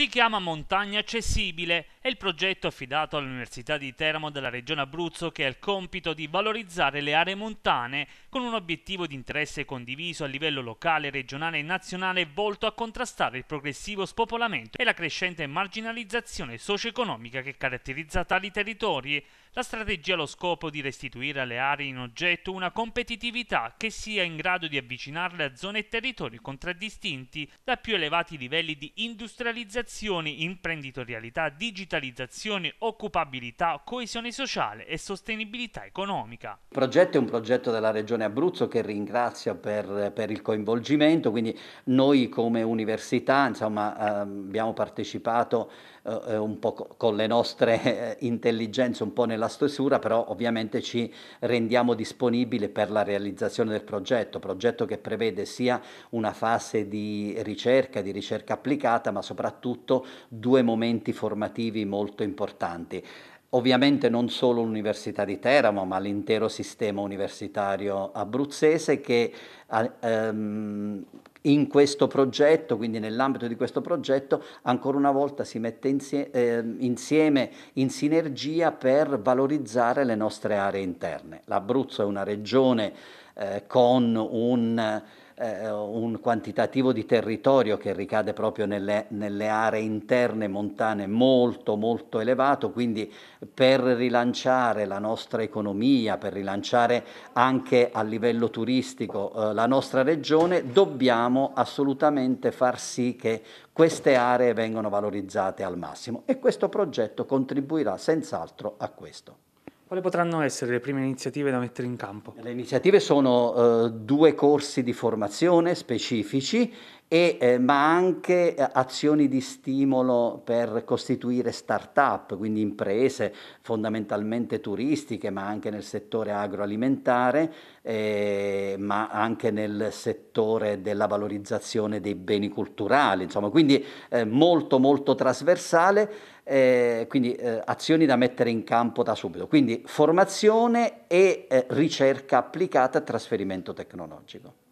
Si chiama Montagna Accessibile e il progetto affidato all'Università di Teramo della Regione Abruzzo che ha il compito di valorizzare le aree montane con un obiettivo di interesse condiviso a livello locale, regionale e nazionale volto a contrastare il progressivo spopolamento e la crescente marginalizzazione socio-economica che caratterizza tali territori. La strategia ha lo scopo di restituire alle aree in oggetto una competitività che sia in grado di avvicinarle a zone e territori contraddistinti da più elevati livelli di industrializzazione innovazioni, imprenditorialità, digitalizzazione, occupabilità, coesione sociale e sostenibilità economica. Il progetto è un progetto della Regione Abruzzo che ringrazio per, per il coinvolgimento, quindi noi come università insomma, ehm, abbiamo partecipato eh, eh, un po' con le nostre eh, intelligenze, un po' nella stesura, però ovviamente ci rendiamo disponibili per la realizzazione del progetto, progetto che prevede sia una fase di ricerca, di ricerca applicata, ma soprattutto soprattutto due momenti formativi molto importanti. Ovviamente non solo l'Università di Teramo, ma l'intero sistema universitario abruzzese che ehm, in questo progetto, quindi nell'ambito di questo progetto, ancora una volta si mette insie- eh, insieme, in sinergia per valorizzare le nostre aree interne. L'Abruzzo è una regione eh, con un, eh, un, quantitativo di territorio che ricade proprio nelle, nelle, aree interne montane molto molto elevato, quindi per rilanciare la nostra economia, per rilanciare anche a livello turistico eh, la nostra regione, dobbiamo assolutamente far sì che queste aree vengano valorizzate al massimo e questo progetto contribuirà senz'altro a questo. Quali potranno essere le prime iniziative da mettere in campo? Le iniziative sono eh, due corsi di formazione specifici e, eh, ma anche eh, azioni di stimolo per costituire start-up, quindi imprese fondamentalmente turistiche, ma anche nel settore agroalimentare, eh, ma anche nel settore della valorizzazione dei beni culturali, insomma, quindi eh, molto molto trasversale. Eh, quindi eh, azioni da mettere in campo da subito, quindi formazione e eh, ricerca applicata e trasferimento tecnologico.